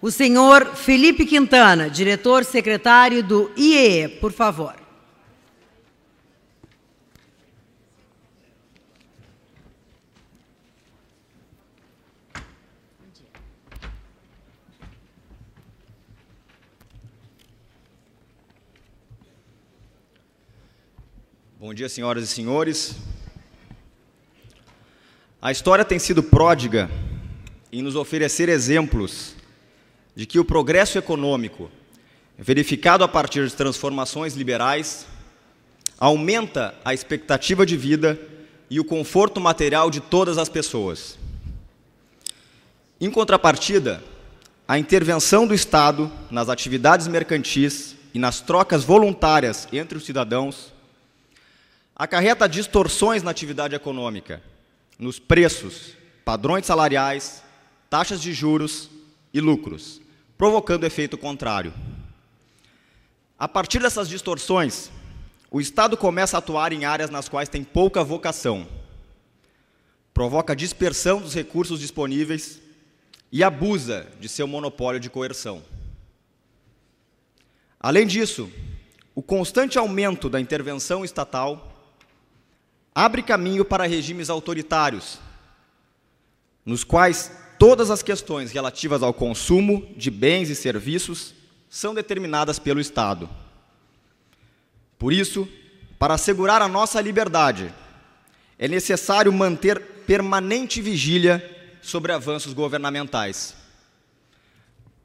O senhor Felipe Quintana, diretor secretário do IEE, por favor. Bom dia, senhoras e senhores. A história tem sido pródiga em nos oferecer exemplos de que o progresso econômico, verificado a partir de transformações liberais, aumenta a expectativa de vida e o conforto material de todas as pessoas. Em contrapartida, a intervenção do Estado nas atividades mercantis e nas trocas voluntárias entre os cidadãos acarreta distorções na atividade econômica, nos preços, padrões salariais, taxas de juros e lucros provocando efeito contrário. A partir dessas distorções, o Estado começa a atuar em áreas nas quais tem pouca vocação, provoca dispersão dos recursos disponíveis e abusa de seu monopólio de coerção. Além disso, o constante aumento da intervenção estatal abre caminho para regimes autoritários, nos quais todas as questões relativas ao consumo de bens e serviços são determinadas pelo Estado. Por isso, para assegurar a nossa liberdade, é necessário manter permanente vigília sobre avanços governamentais.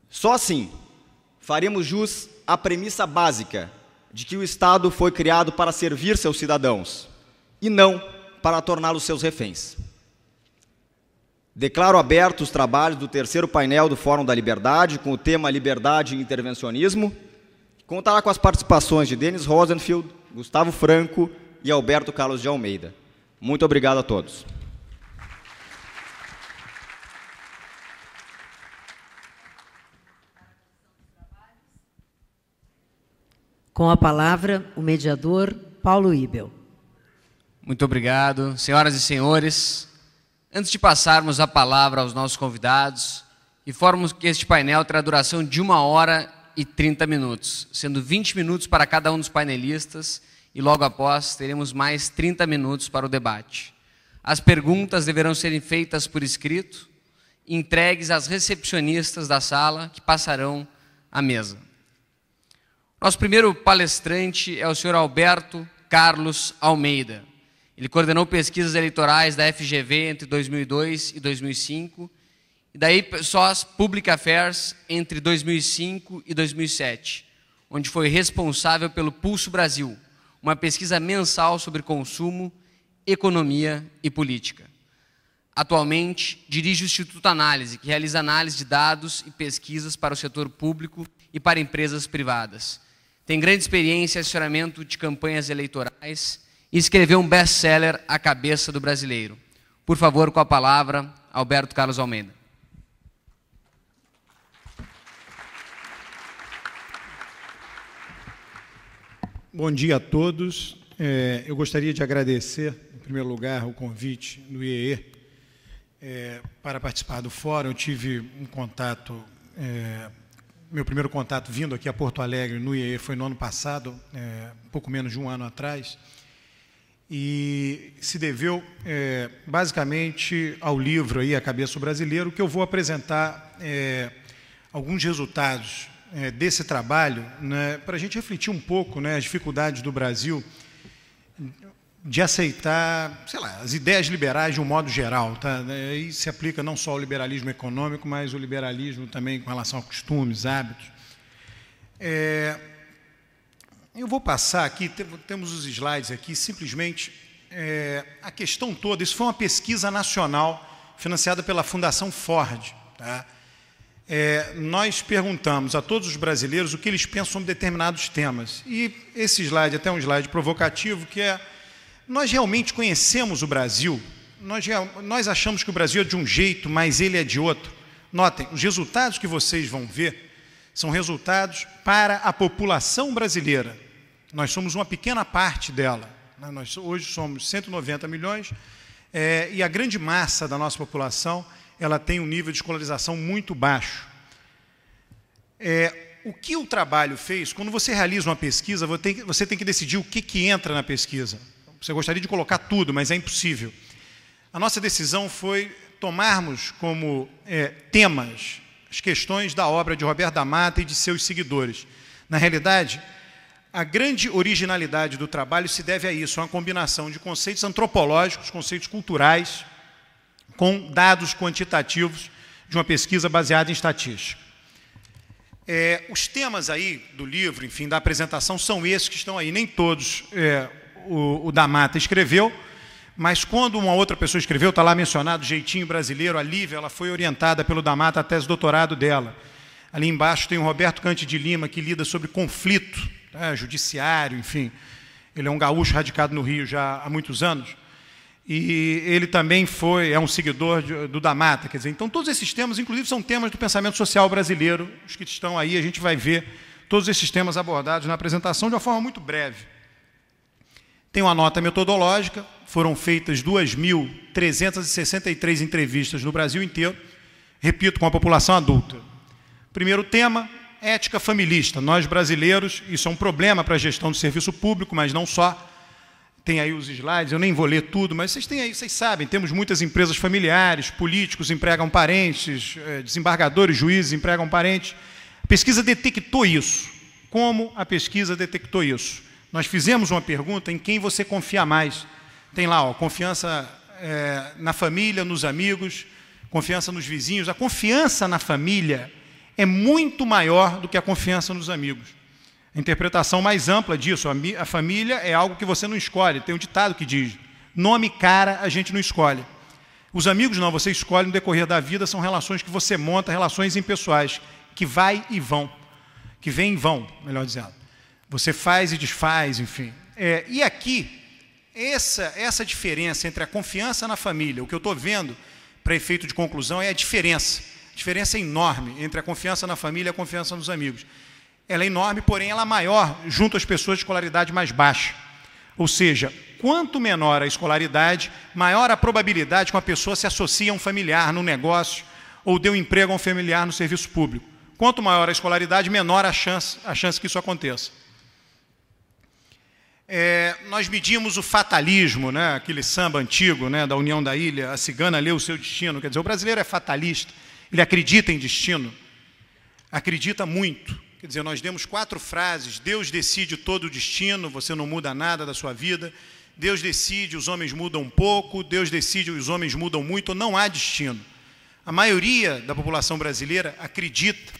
Só assim faremos jus à premissa básica de que o Estado foi criado para servir seus cidadãos e não para torná-los seus reféns. Declaro abertos os trabalhos do terceiro painel do Fórum da Liberdade, com o tema Liberdade e Intervencionismo. Contará com as participações de Denis Rosenfield, Gustavo Franco e Alberto Carlos de Almeida. Muito obrigado a todos. Com a palavra, o mediador Paulo Ibel. Muito obrigado. Senhoras e senhores, Antes de passarmos a palavra aos nossos convidados, informo que este painel terá duração de uma hora e 30 minutos, sendo 20 minutos para cada um dos painelistas e logo após teremos mais 30 minutos para o debate. As perguntas deverão ser feitas por escrito e entregues às recepcionistas da sala que passarão à mesa. Nosso primeiro palestrante é o senhor Alberto Carlos Almeida. Ele coordenou pesquisas eleitorais da FGV entre 2002 e 2005 e daí as Public Affairs entre 2005 e 2007, onde foi responsável pelo Pulso Brasil, uma pesquisa mensal sobre consumo, economia e política. Atualmente, dirige o Instituto Análise, que realiza análise de dados e pesquisas para o setor público e para empresas privadas. Tem grande experiência em assessoramento de campanhas eleitorais e escreveu um best-seller A Cabeça do Brasileiro. Por favor, com a palavra, Alberto Carlos Almeida. Bom dia a todos. É, eu gostaria de agradecer, em primeiro lugar, o convite do IEE é, para participar do fórum. Eu tive um contato, é, meu primeiro contato vindo aqui a Porto Alegre no IEE foi no ano passado, é, pouco menos de um ano atrás e se deveu é, basicamente ao livro aí, A Cabeça brasileira, Brasileiro, que eu vou apresentar é, alguns resultados é, desse trabalho, né, para a gente refletir um pouco né, as dificuldades do Brasil de aceitar, sei lá, as ideias liberais de um modo geral. Tá? E se aplica não só ao liberalismo econômico, mas o liberalismo também com relação a costumes, hábitos. É, eu vou passar aqui, temos os slides aqui, simplesmente é, a questão toda. Isso foi uma pesquisa nacional financiada pela Fundação Ford. Tá? É, nós perguntamos a todos os brasileiros o que eles pensam sobre determinados temas. E esse slide, é até um slide provocativo, que é: nós realmente conhecemos o Brasil? Nós, nós achamos que o Brasil é de um jeito, mas ele é de outro. Notem, os resultados que vocês vão ver são resultados para a população brasileira. Nós somos uma pequena parte dela. Né? Nós hoje somos 190 milhões é, e a grande massa da nossa população ela tem um nível de escolarização muito baixo. É, o que o trabalho fez, quando você realiza uma pesquisa, você tem que decidir o que, que entra na pesquisa. Você gostaria de colocar tudo, mas é impossível. A nossa decisão foi tomarmos como é, temas as questões da obra de Roberto da Mata e de seus seguidores. Na realidade, a grande originalidade do trabalho se deve a isso, a uma combinação de conceitos antropológicos, conceitos culturais, com dados quantitativos de uma pesquisa baseada em estatística. É, os temas aí do livro, enfim, da apresentação, são esses que estão aí. Nem todos é, o, o da Mata escreveu, mas quando uma outra pessoa escreveu, está lá mencionado, Jeitinho Brasileiro, a Lívia, ela foi orientada pelo da Mata à tese doutorado dela. Ali embaixo tem o Roberto Cante de Lima, que lida sobre conflito né, judiciário, enfim. Ele é um gaúcho radicado no Rio já há muitos anos. E ele também foi, é um seguidor de, do Mata, quer dizer, então todos esses temas, inclusive, são temas do pensamento social brasileiro, os que estão aí, a gente vai ver todos esses temas abordados na apresentação de uma forma muito breve. Tem uma nota metodológica, foram feitas 2.363 entrevistas no Brasil inteiro, repito, com a população adulta. Primeiro tema, ética familista. Nós brasileiros, isso é um problema para a gestão do serviço público, mas não só. Tem aí os slides, eu nem vou ler tudo, mas vocês têm aí, vocês sabem, temos muitas empresas familiares, políticos empregam parentes, eh, desembargadores, juízes empregam parentes. A pesquisa detectou isso. Como a pesquisa detectou isso? Nós fizemos uma pergunta em quem você confia mais. Tem lá, ó, confiança é, na família, nos amigos, confiança nos vizinhos. A confiança na família é muito maior do que a confiança nos amigos. A interpretação mais ampla disso, a família é algo que você não escolhe. Tem um ditado que diz: nome cara a gente não escolhe. Os amigos não, você escolhe no decorrer da vida, são relações que você monta, relações impessoais, que vai e vão, que vem e vão, melhor dizendo. Você faz e desfaz, enfim. É, e aqui, essa, essa diferença entre a confiança na família, o que eu estou vendo para efeito de conclusão, é a diferença Diferença enorme entre a confiança na família e a confiança nos amigos. Ela é enorme, porém ela é maior junto às pessoas de escolaridade mais baixa. Ou seja, quanto menor a escolaridade, maior a probabilidade que uma pessoa se associe a um familiar no negócio ou dê um emprego a um familiar no serviço público. Quanto maior a escolaridade, menor a chance, a chance que isso aconteça. É, nós medimos o fatalismo, né? aquele samba antigo né? da União da Ilha, a cigana lê o seu destino. Quer dizer, o brasileiro é fatalista. Ele acredita em destino? Acredita muito. Quer dizer, nós demos quatro frases: Deus decide todo o destino, você não muda nada da sua vida. Deus decide, os homens mudam um pouco. Deus decide, os homens mudam muito. Não há destino. A maioria da população brasileira acredita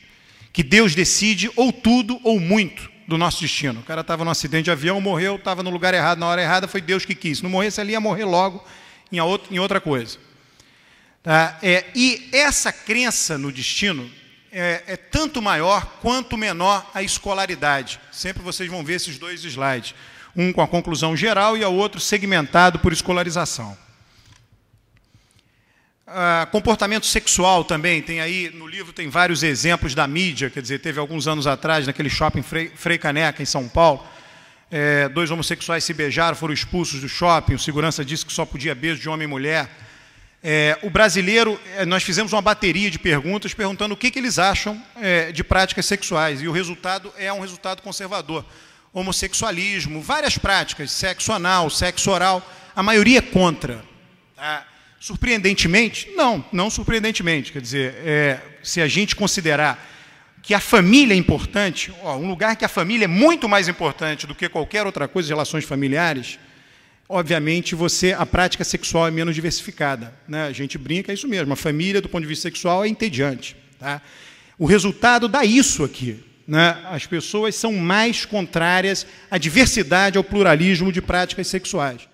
que Deus decide ou tudo ou muito do nosso destino. O cara estava no acidente de avião, morreu, estava no lugar errado, na hora errada, foi Deus que quis. Se não morresse ali, ia morrer logo em outra coisa. Tá? É, e essa crença no destino é, é, tanto maior quanto menor a escolaridade. Sempre vocês vão ver esses dois slides. Um com a conclusão geral e o outro segmentado por escolarização. Ah, comportamento sexual também, tem aí, no livro tem vários exemplos da mídia, quer dizer, teve alguns anos atrás, naquele shopping Frei, Frei Caneca, em São Paulo, é, dois homossexuais se beijaram, foram expulsos do shopping, o segurança disse que só podia beijo de homem e mulher, é, o brasileiro, é, nós fizemos uma bateria de perguntas perguntando o que, que eles acham é, de práticas sexuais, e o resultado é um resultado conservador. Homossexualismo, várias práticas, sexo anal, sexo oral, a maioria é contra. Tá? Surpreendentemente, não, não surpreendentemente. Quer dizer, é, se a gente considerar que a família é importante, ó, um lugar que a família é muito mais importante do que qualquer outra coisa, relações familiares, obviamente, você a prática sexual é menos diversificada. Né? A gente brinca, é isso mesmo. A família, do ponto de vista sexual, é entediante. Tá? O resultado dá isso aqui. Né? As pessoas são mais contrárias à diversidade, ao pluralismo de práticas sexuais.